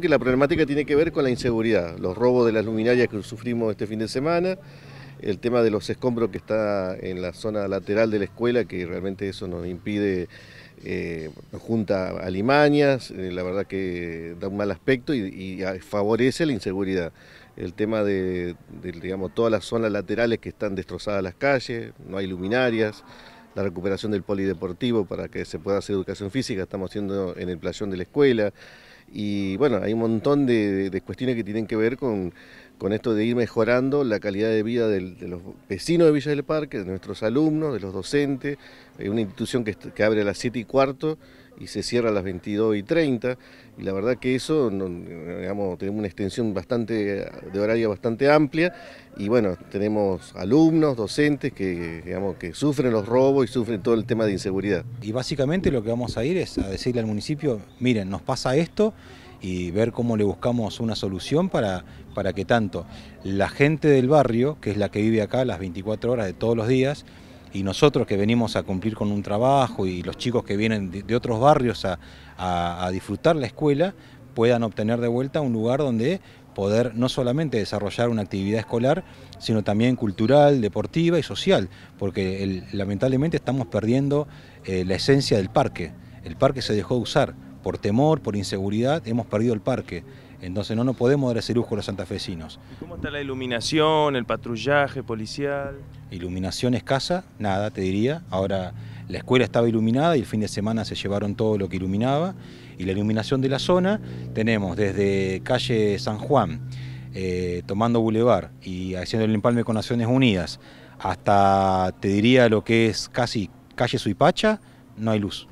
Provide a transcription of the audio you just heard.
Que la problemática tiene que ver con la inseguridad, los robos de las luminarias que sufrimos este fin de semana, el tema de los escombros que está en la zona lateral de la escuela, que realmente eso nos impide, eh, junta alimañas, eh, la verdad que da un mal aspecto y, favorece la inseguridad. El tema de, digamos, todas las zonas laterales que están destrozadas las calles, no hay luminarias, la recuperación del polideportivo para que se pueda hacer educación física, estamos haciendo en el playón de la escuela, y bueno, hay un montón de, cuestiones que tienen que ver con, esto de ir mejorando la calidad de vida de, los vecinos de Villa del Parque, de nuestros alumnos, de los docentes. Hay una institución que, que abre a las 7 y cuarto y se cierra a las 22 y 30 y la verdad que eso, digamos, tenemos una extensión bastante, de horario bastante amplia y bueno, tenemos alumnos, docentes que, digamos, que sufren los robos y sufren todo el tema de inseguridad. Y básicamente lo que vamos a ir es a decirle al municipio, miren, nos pasa esto y ver cómo le buscamos una solución para, para que tanto la gente del barrio, que es la que vive acá las 24 horas de todos los días, y nosotros que venimos a cumplir con un trabajo y los chicos que vienen de, otros barrios a, disfrutar la escuela puedan obtener de vuelta un lugar donde poder no solamente desarrollar una actividad escolar, sino también cultural, deportiva y social, porque lamentablemente estamos perdiendo eh, la esencia del parque. El parque se dejó de usar por temor, por inseguridad, hemos perdido el parque. Entonces no nos podemos dar ese lujo los santafesinos. ¿Cómo está la iluminación, el patrullaje policial? Iluminación escasa, nada, te diría. Ahora la escuela estaba iluminada y el fin de semana se llevaron todo lo que iluminaba. Y la iluminación de la zona tenemos desde calle San Juan, eh, tomando bulevar y haciendo el empalme con Naciones Unidas, hasta te diría lo que es casi calle Suipacha, no hay luz.